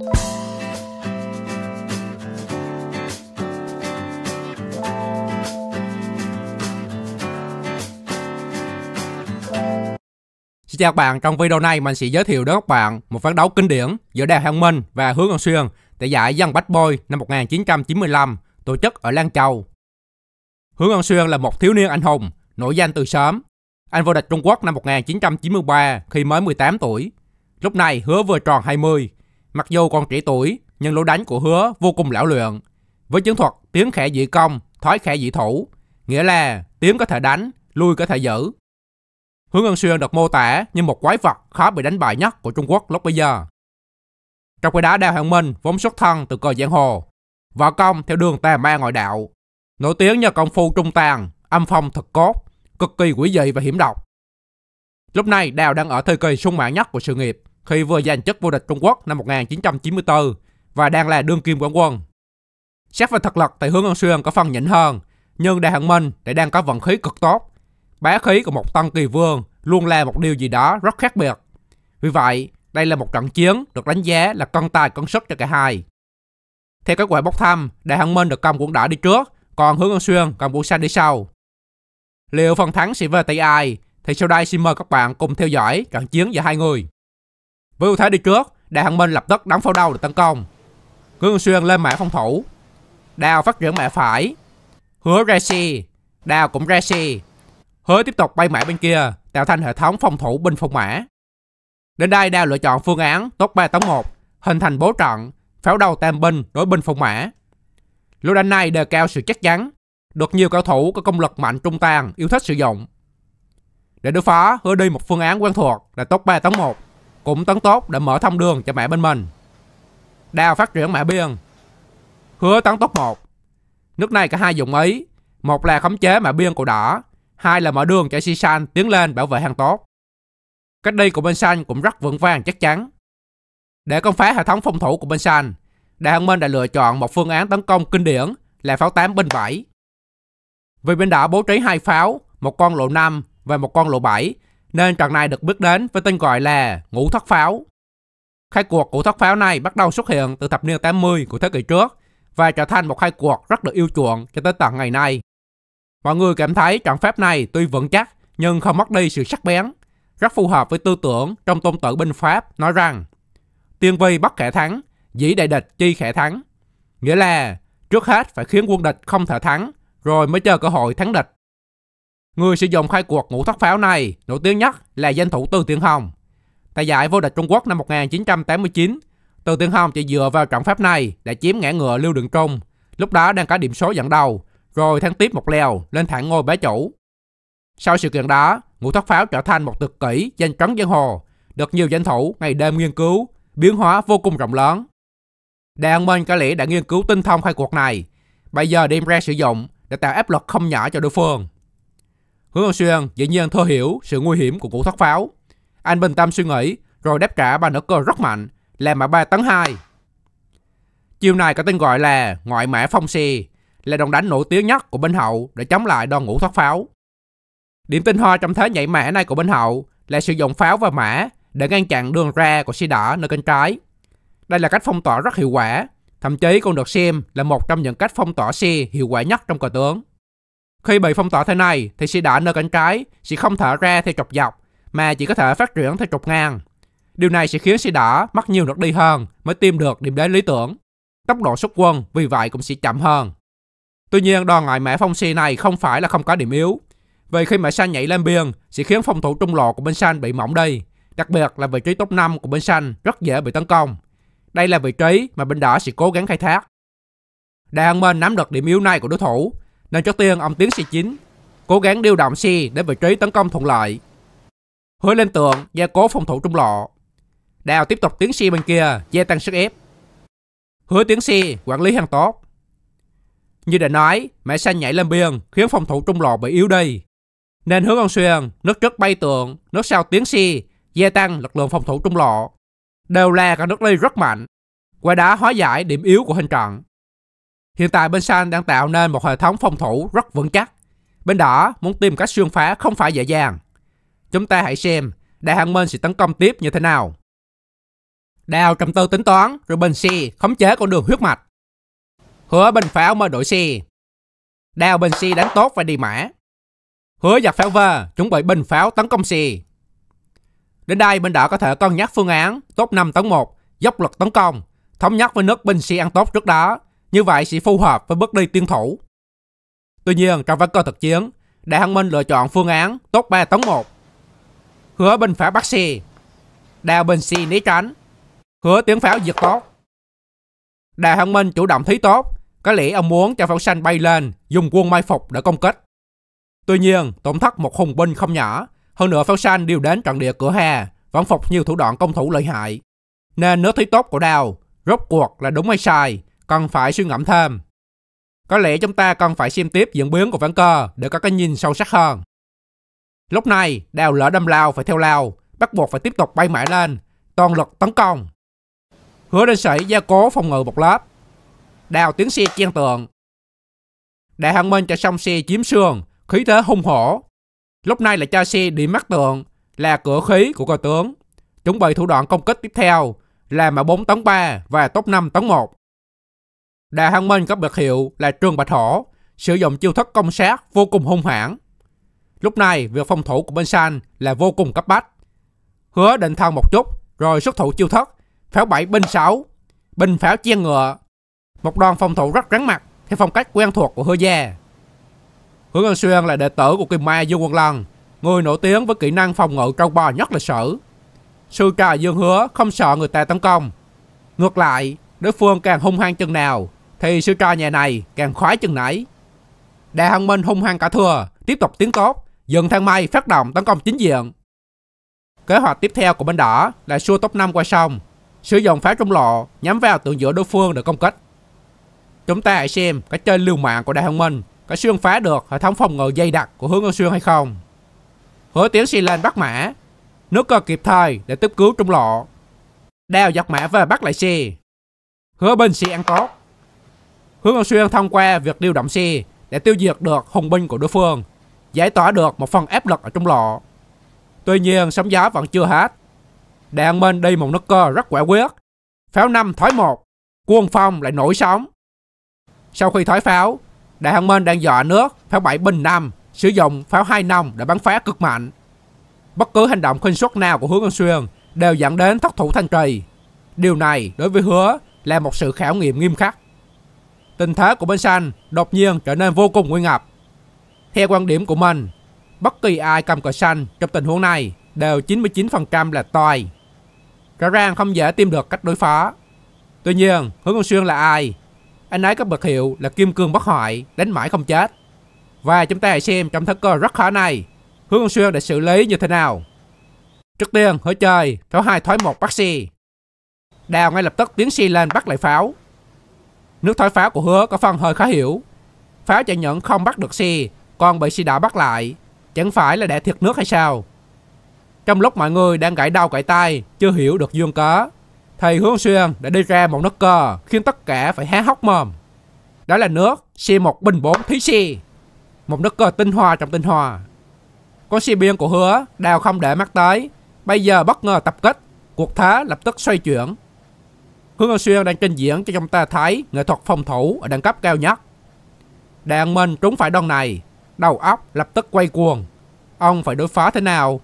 Xin chào các bạn, trong video này mình sẽ giới thiệu đến các bạn một ván đấu kinh điển giữa Đào Hằng Minh và Hướng Ngân Xuyên tại giải dân Bách bôi năm 1995 tổ chức ở Lan Châu. Hướng Ngân Xuyên là một thiếu niên anh hùng, nổi danh từ sớm. Anh vô địch Trung Quốc năm 1993 khi mới 18 tuổi. Lúc này Hứa vừa tròn 20 Mặc dù còn trẻ tuổi, nhưng lối đánh của hứa vô cùng lão luyện. Với chiến thuật tiến khẽ dị công, thoái khẽ dị thủ, nghĩa là tiến có thể đánh, lui có thể giữ. Hứa Ngân Xuyên được mô tả như một quái vật khó bị đánh bại nhất của Trung Quốc lúc bây giờ. Trong khi đó Đào Hoàng Minh vốn xuất thân từ cờ giang hồ, võ công theo đường tà ma ngoại đạo, nổi tiếng nhờ công phu trung tàn, âm phong thật cốt, cực kỳ quỷ dị và hiểm độc. Lúc này Đào đang ở thời kỳ sung mãn nhất của sự nghiệp, khi vừa giành chức vô địch Trung Quốc năm 1994 và đang là đương kim quán quân. Xét về thực lực thì Hướng An Xuyên có phần nhỉnh hơn, nhưng Đài Hạng Minh lại đang có vận khí cực tốt. Bá khí của một tân kỳ vương luôn là một điều gì đó rất khác biệt. Vì vậy, đây là một trận chiến được đánh giá là cân tài cân sức cho cả hai. Theo kết quả bốc thăm, Đại Hằng Minh được cầm quân đỏ đi trước, còn Hướng An Xuyên cầm quân xanh đi sau. Liệu phần thắng sẽ về tay ai? Thì sau đây xin mời các bạn cùng theo dõi trận chiến giữa hai người. Với ưu thế đi trước, Đại Hằng Minh lập tức đóng pháo đầu để tấn công. Ngưng Xuyên lên mã phòng thủ. Đào phát triển mã phải. Hứa Rashi. Đào cũng Rashi. Hứa tiếp tục bay mã bên kia, tạo thành hệ thống phòng thủ binh phong mã. Đến đây Đào lựa chọn phương án tốt 3 tấn 1, hình thành bố trận, pháo đầu tam binh đối binh phong mã. Lô đánh này đề cao sự chắc chắn, được nhiều cao thủ có công lực mạnh trung tàn yêu thích sử dụng. Để đối phó, hứa đi một phương án quen thuộc là tốt 3 tấn 1 cũng tấn tốt để mở thông đường cho mẹ bên mình. Đào phát triển mẹ biên. Hứa tấn tốt một. Nước này cả hai dụng ý. Một là khống chế mẹ biên của đỏ. Hai là mở đường cho Sisan tiến lên bảo vệ hàng tốt. Cách đi của bên San cũng rất vững vàng chắc chắn. Để công phá hệ thống phòng thủ của bên San, Đại Hằng Minh đã lựa chọn một phương án tấn công kinh điển là pháo 8 bên 7. Vì bên đỏ bố trí hai pháo, một con lộ 5 và một con lộ 7 nên trận này được biết đến với tên gọi là ngũ thất pháo. Khai cuộc ngũ thất pháo này bắt đầu xuất hiện từ thập niên 80 của thế kỷ trước và trở thành một khai cuộc rất được yêu chuộng cho tới tận ngày nay. Mọi người cảm thấy trận pháp này tuy vững chắc nhưng không mất đi sự sắc bén, rất phù hợp với tư tưởng trong tôn tử binh Pháp nói rằng tiên vi bất khả thắng, dĩ đại địch chi khả thắng. Nghĩa là trước hết phải khiến quân địch không thể thắng rồi mới chờ cơ hội thắng địch. Người sử dụng khai cuộc ngũ thất pháo này nổi tiếng nhất là danh thủ Từ Tiễn Hồng. Tại giải vô địch Trung Quốc năm 1989, Từ Tiễn Hồng chỉ dựa vào trận pháp này đã chiếm ngã ngựa Lưu Đường Trung, lúc đó đang có điểm số dẫn đầu, rồi thắng tiếp một lèo lên thẳng ngôi bá chủ. Sau sự kiện đó, ngũ thất pháo trở thành một thực kỷ danh trấn giang hồ, được nhiều danh thủ ngày đêm nghiên cứu, biến hóa vô cùng rộng lớn. Đàn Minh có lẽ đã nghiên cứu tinh thông khai cuộc này, bây giờ đem ra sử dụng để tạo áp lực không nhỏ cho đối phương. Hứa Hồng Xuyên dĩ nhiên thơ hiểu sự nguy hiểm của cú thoát pháo. Anh bình tâm suy nghĩ rồi đáp trả bằng nở cơ rất mạnh, làm mã 3 tấn 2. Chiêu này có tên gọi là ngoại mã phong xe, là đòn đánh nổi tiếng nhất của bên hậu để chống lại đòn ngũ thoát pháo. Điểm tinh hoa trong thế nhảy mã này của bên hậu là sử dụng pháo và mã để ngăn chặn đường ra của xe đỏ nơi cánh trái. Đây là cách phong tỏa rất hiệu quả, thậm chí còn được xem là một trong những cách phong tỏa xe hiệu quả nhất trong cờ tướng. Khi bị phong tỏa thế này thì sĩ đã nơi cánh trái sẽ không thở ra theo trục dọc mà chỉ có thể phát triển theo trục ngang. Điều này sẽ khiến sĩ đã mất nhiều nước đi hơn mới tìm được điểm đến lý tưởng. Tốc độ xuất quân vì vậy cũng sẽ chậm hơn. Tuy nhiên đòn ngoại mã phong xe này không phải là không có điểm yếu. Vì khi mã xanh nhảy lên biên sẽ khiến phòng thủ trung lộ của bên xanh bị mỏng đi. Đặc biệt là vị trí top 5 của bên xanh rất dễ bị tấn công. Đây là vị trí mà bên đỏ sẽ cố gắng khai thác. Đại Hằng Minh nắm được điểm yếu này của đối thủ nên trước tiên ông tiến c chính, cố gắng điều động xe để vị trí tấn công thuận lợi. Hứa lên tượng gia cố phòng thủ trung lộ. Đào tiếp tục tiến xe bên kia, gia tăng sức ép. Hứa tiến xe, quản lý hàng tốt. Như đã nói, mẹ xanh nhảy lên biên khiến phòng thủ trung lộ bị yếu đi. Nên hướng ông xuyên, nước trước bay tượng, nước sau tiến xe, gia tăng lực lượng phòng thủ trung lộ. Đều là các nước ly rất mạnh. Qua đó hóa giải điểm yếu của hình trận. Hiện tại bên xanh đang tạo nên một hệ thống phòng thủ rất vững chắc. Bên đỏ muốn tìm cách xuyên phá không phải dễ dàng. Chúng ta hãy xem Đại Hàng Minh sẽ tấn công tiếp như thế nào. Đào trầm tư tính toán rồi bên xe khống chế con đường huyết mạch. Hứa bình pháo mời đội xe. Đào bình xe đánh tốt và đi mã. Hứa giặc pháo vơ chuẩn bị bình pháo tấn công xe. Đến đây bên đỏ có thể cân nhắc phương án tốt 5 tấn 1, dốc lực tấn công, thống nhất với nước binh xe ăn tốt trước đó như vậy sẽ phù hợp với bước đi tiên thủ. Tuy nhiên, trong ván cờ thực chiến, Đại Hằng Minh lựa chọn phương án tốt 3 tấn 1. Hứa bên phải bắt xe. Đào bên xe né tránh. Hứa tiếng pháo diệt tốt. Đào Hằng Minh chủ động thí tốt. Có lẽ ông muốn cho pháo xanh bay lên, dùng quân mai phục để công kích. Tuy nhiên, tổn thất một hùng binh không nhỏ. Hơn nữa pháo xanh đều đến trận địa cửa Hà, vẫn phục nhiều thủ đoạn công thủ lợi hại. Nên nước thí tốt của Đào, rốt cuộc là đúng hay sai, cần phải suy ngẫm thêm. Có lẽ chúng ta cần phải xem tiếp diễn biến của ván cờ để có cái nhìn sâu sắc hơn. Lúc này, đào lỡ đâm lao phải theo lao, bắt buộc phải tiếp tục bay mãi lên, toàn lực tấn công. Hứa đơn sĩ gia cố phòng ngự một lớp. Đào tiếng xe chen tượng. Đại hàng minh cho xong xe chiếm sườn, khí thế hung hổ. Lúc này là cho xe đi mắt tượng, là cửa khí của cờ tướng. Chuẩn bị thủ đoạn công kích tiếp theo là mà 4 tấn 3 và top 5 tấn 1. Đà Hăng Minh có biệt hiệu là Trương Bạch Hổ, sử dụng chiêu thức công sát vô cùng hung hãn. Lúc này, việc phòng thủ của bên San là vô cùng cấp bách. Hứa định thân một chút, rồi xuất thủ chiêu thức, pháo bảy binh sáu, binh pháo chia ngựa. Một đoàn phòng thủ rất rắn mặt, theo phong cách quen thuộc của Hứa Gia. Hứa Ngân Xuyên là đệ tử của Kim Ma Dương Quân Lân, người nổi tiếng với kỹ năng phòng ngự trâu bò nhất lịch sử. Sư trà Dương Hứa không sợ người ta tấn công. Ngược lại, đối phương càng hung hăng chừng nào thì sư trò nhà này càng khoái chừng nãy. Đại hằng minh hung hăng cả thừa, tiếp tục tiến tốt, dừng thang may phát động tấn công chính diện. Kế hoạch tiếp theo của bên đỏ là xua top 5 qua sông, sử dụng phá trung lộ nhắm vào tượng giữa đối phương để công kích. Chúng ta hãy xem cái chơi lưu mạng của Đại hằng minh có xuyên phá được hệ thống phòng ngự dày đặc của hướng Ngân Xuyên hay không. Hứa tiến xì lên bắt mã, nước cờ kịp thời để tiếp cứu trung lộ. Đào giật mã về bắt lại xe. Hứa bên xe ăn tốt, Hướng Văn Xuyên thông qua việc điều động xe để tiêu diệt được hùng binh của đối phương, giải tỏa được một phần áp lực ở trung lộ. Tuy nhiên sóng gió vẫn chưa hết. Đại Đạn Minh đi một nước cơ rất quả quyết. Pháo năm thói một, quân phong lại nổi sóng. Sau khi thói pháo, đại hàng Minh đang dọa nước pháo 7 bình năm, sử dụng pháo 2 nòng để bắn phá cực mạnh. Bất cứ hành động khinh suất nào của Hướng Văn Xuyên đều dẫn đến thất thủ thanh trì. Điều này đối với Hứa là một sự khảo nghiệm nghiêm khắc tình thế của bên xanh đột nhiên trở nên vô cùng nguy ngập. Theo quan điểm của mình, bất kỳ ai cầm cờ xanh trong tình huống này đều 99% là toi. Rõ ràng không dễ tìm được cách đối phó. Tuy nhiên, Hướng Công Xuyên là ai? Anh ấy có bậc hiệu là kim cương bất hoại, đánh mãi không chết. Và chúng ta hãy xem trong thế cơ rất khó này, Hướng Công Xuyên đã xử lý như thế nào. Trước tiên, hỡi trời, có hai thoái một bác si Đào ngay lập tức tiến xe lên bắt lại pháo. Nước thổi pháo của hứa có phần hơi khó hiểu. Pháo chạy nhận không bắt được Si, còn bị Si đã bắt lại. Chẳng phải là để thiệt nước hay sao? Trong lúc mọi người đang gãi đau gãi tay, chưa hiểu được duyên cớ, thầy Hướng Xuyên đã đi ra một nước cờ khiến tất cả phải há hốc mồm. Đó là nước Si một bình bốn thí Si, Một nước cờ tinh hoa trong tinh hoa. Con Si biên của hứa đào không để mắt tới. Bây giờ bất ngờ tập kết, Cuộc thá lập tức xoay chuyển Hương Âu Xuyên đang trình diễn cho chúng ta thấy nghệ thuật phòng thủ ở đẳng cấp cao nhất. Đàn Minh trúng phải đòn này, đầu óc lập tức quay cuồng. Ông phải đối phó thế nào?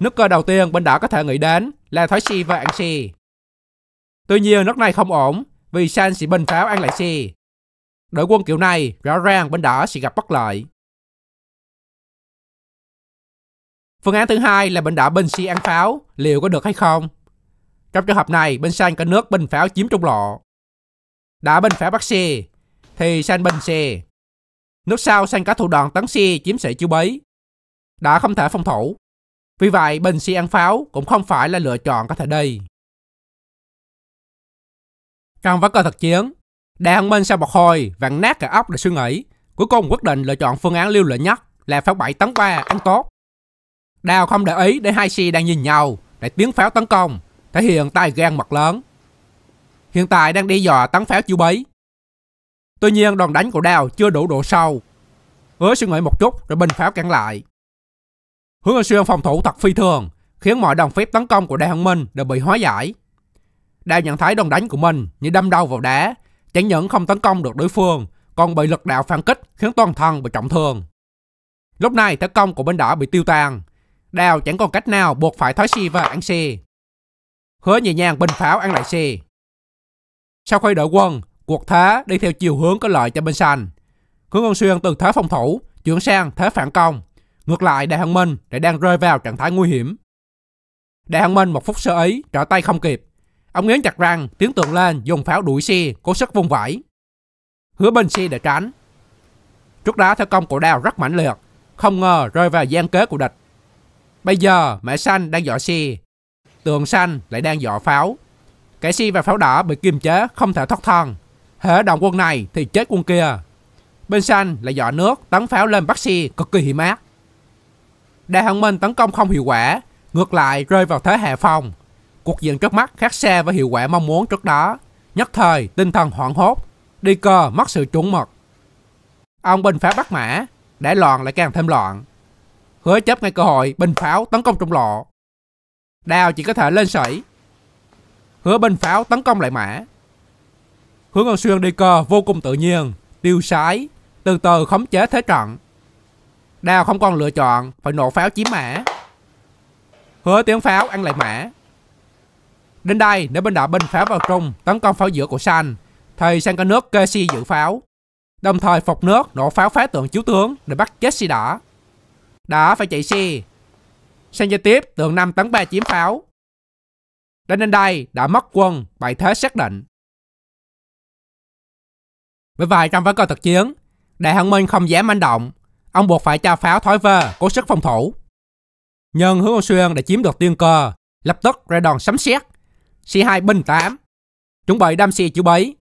Nước cơ đầu tiên bên đảo có thể nghĩ đến là Thái Si và An Si. Tuy nhiên nước này không ổn vì San sẽ bình pháo An Lại Si. Đội quân kiểu này rõ ràng bên đảo sẽ gặp bất lợi. Phương án thứ hai là bệnh đảo bên Si ăn pháo, liệu có được hay không? Trong trường hợp này, bên sang cả nước bình pháo chiếm trung lộ. Đã bên phải bắt xe, thì sang bên xe. Nước sau sang cả thủ đoạn tấn xe chiếm sẽ chiếu bấy. Đã không thể phòng thủ. Vì vậy, bình xe ăn pháo cũng không phải là lựa chọn có thể đây. Trong ván cờ thực chiến, Đại Minh sau một hồi vặn nát cả óc để suy nghĩ, cuối cùng quyết định lựa chọn phương án lưu lợi nhất là pháo 7 tấn 3 ăn tốt. Đào không để ý để hai xe đang nhìn nhau để tiến pháo tấn công, thể hiện tay gan mặt lớn. Hiện tại đang đi dò tấn pháo chiêu bấy. Tuy nhiên đòn đánh của Đào chưa đủ độ sâu. Hứa suy nghĩ một chút rồi bình pháo cản lại. Hứa Xuyên phòng thủ thật phi thường, khiến mọi đòn phép tấn công của Đào Hưng Minh đều bị hóa giải. Đào nhận thấy đòn đánh của mình như đâm đau vào đá, chẳng những không tấn công được đối phương, còn bị lực đạo phản kích khiến toàn thân bị trọng thương. Lúc này thế công của bên đỏ bị tiêu tan, Đào chẳng còn cách nào buộc phải thói xe và ăn xe hứa nhẹ nhàng bình pháo ăn lại xe. Sau khi đội quân, cuộc thế đi theo chiều hướng có lợi cho bên xanh Hướng Ngân Xuyên từ thế phòng thủ chuyển sang thế phản công. Ngược lại, Đại Hằng Minh lại đang rơi vào trạng thái nguy hiểm. Đại Hằng Minh một phút sơ ý, trở tay không kịp. Ông nghiến chặt răng, tiến tường lên, dùng pháo đuổi xe, cố sức vung vẩy. Hứa bên xe để tránh. Trước đó thế công của đào rất mãnh liệt, không ngờ rơi vào gian kế của địch. Bây giờ mẹ xanh đang dọa xe, Tường xanh lại đang dọ pháo. Cải si và pháo đỏ bị kiềm chế không thể thoát thân. Hễ đồng quân này thì chết quân kia. Bên xanh lại dọ nước tấn pháo lên bắc si cực kỳ hiểm ác. Đại hạng Minh tấn công không hiệu quả, ngược lại rơi vào thế hạ phòng. Cuộc diện trước mắt khác xa với hiệu quả mong muốn trước đó. Nhất thời tinh thần hoảng hốt, đi cơ mất sự chuẩn mực. Ông binh pháo bắt mã, để loạn lại càng thêm loạn. Hứa chấp ngay cơ hội binh pháo tấn công trung lọ. Đào chỉ có thể lên sẩy Hứa bên pháo tấn công lại mã Hứa Ngân Xuyên đi cờ vô cùng tự nhiên Tiêu sái Từ từ khống chế thế trận Đào không còn lựa chọn Phải nổ pháo chiếm mã Hứa tiếng pháo ăn lại mã Đến đây nếu bên đạo binh pháo vào trung Tấn công pháo giữa của San Thì San có nước kê si giữ pháo Đồng thời phục nước nổ pháo phá tượng chiếu tướng Để bắt chết si đỏ Đã phải chạy si sang gia tiếp tượng 5 tấn 3 chiếm pháo. Đến đến đây đã mất quân, bại thế xác định. Với vài trăm ván cờ thực chiến, Đại Hạng Minh không dám manh động, ông buộc phải cho pháo thói vơ, cố sức phòng thủ. nhân hướng Âu Xuyên đã chiếm được tiên cơ, lập tức ra đòn sấm sét. C2 binh 8, chuẩn bị đâm xe chữ bấy.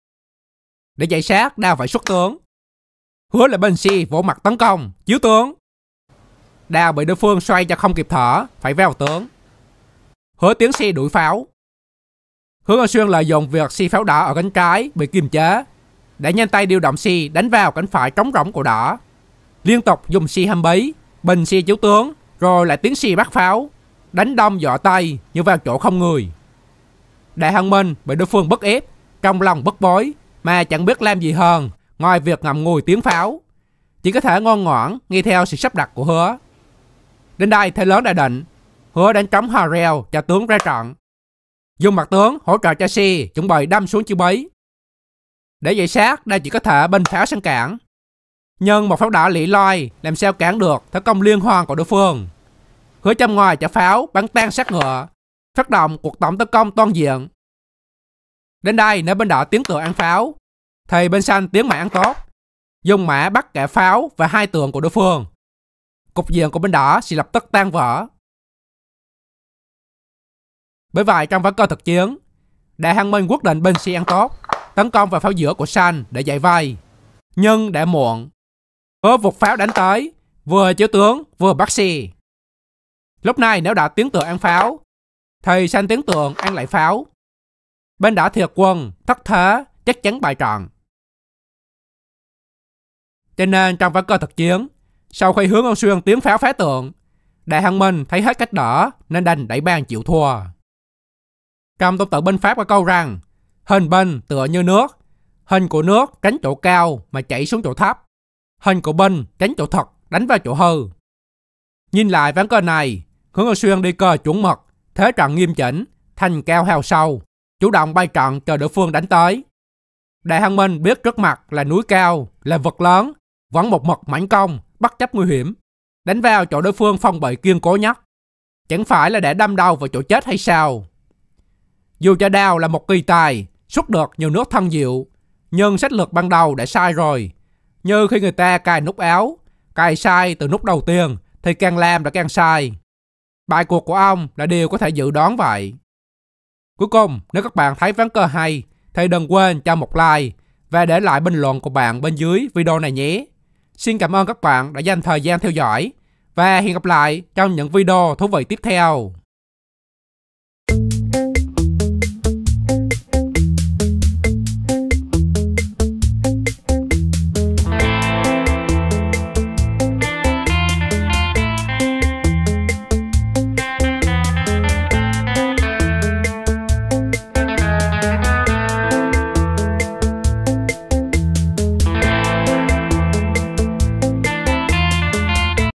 Để chạy sát, đào phải xuất tướng. Hứa là binh xe vỗ mặt tấn công, chiếu tướng đao bị đối phương xoay cho không kịp thở, phải vào tướng. Hứa tiếng sĩ đuổi pháo. Hứa Ngân Xuyên lợi dụng việc si pháo đỏ ở cánh trái bị kiềm chế, đã nhanh tay điều động si đánh vào cánh phải trống rỗng của đỏ. Liên tục dùng si hâm bấy bình si chiếu tướng, rồi lại tiếng si bắt pháo, đánh đông dọ tay như vào chỗ không người. Đại Hằng Minh bị đối phương bất ép, trong lòng bất bối mà chẳng biết làm gì hơn ngoài việc ngậm ngùi tiếng pháo. Chỉ có thể ngoan ngoãn nghe theo sự sắp đặt của hứa. Đến đây thế lớn đã định, hứa đánh trống Harrell cho tướng ra trận. Dùng mặt tướng hỗ trợ cho si chuẩn bị đâm xuống chiêu bí. Để dạy sát đây chỉ có thể bên pháo sân cản. Nhưng một pháo đỏ lỉ loi làm sao cản được thế công liên hoàn của đối phương. Hứa châm ngoài trả pháo bắn tan sát ngựa, phát động cuộc tổng tấn công toàn diện. Đến đây nếu bên đỏ tiến tựa ăn pháo, thì bên xanh tiến mã ăn tốt, dùng mã bắt kẻ pháo và hai tường của đối phương cục diện của bên đó sẽ lập tức tan vỡ. Bởi vậy trong ván cờ thực chiến, Đại Hàng Minh quyết định bên sĩ ăn tốt, tấn công vào pháo giữa của San để giải vây. Nhưng đã muộn, hứa vụt pháo đánh tới, vừa chiếu tướng vừa bác sĩ. Lúc này nếu đã tiến tượng ăn pháo, thì San tiến tượng ăn lại pháo. Bên đã thiệt quân, thất thế, chắc chắn bại trận. Cho nên trong ván cờ thực chiến, sau khi hướng Âu Xuyên tiếng pháo phá tượng, Đại Hằng Minh thấy hết cách đỡ nên đành đẩy bàn chịu thua. Cầm tôn tự binh Pháp có câu rằng Hình binh tựa như nước, hình của nước tránh chỗ cao mà chảy xuống chỗ thấp. Hình của binh tránh chỗ thật đánh vào chỗ hư. Nhìn lại ván cờ này, hướng Âu Xuyên đi cờ chuẩn mật thế trận nghiêm chỉnh, thành cao hào sâu, chủ động bay trận chờ đối phương đánh tới. Đại Hằng Minh biết trước mặt là núi cao, là vật lớn, vẫn một mật mãnh công, bất chấp nguy hiểm, đánh vào chỗ đối phương phòng bị kiên cố nhất. Chẳng phải là để đâm đầu vào chỗ chết hay sao? Dù cho Đào là một kỳ tài, xuất được nhiều nước thân diệu, nhưng sách lược ban đầu đã sai rồi. Như khi người ta cài nút áo, cài sai từ nút đầu tiên thì càng làm đã càng sai. bài cuộc của ông là điều có thể dự đoán vậy. Cuối cùng, nếu các bạn thấy ván cờ hay thì đừng quên cho một like và để lại bình luận của bạn bên dưới video này nhé. Xin cảm ơn các bạn đã dành thời gian theo dõi và hẹn gặp lại trong những video thú vị tiếp theo.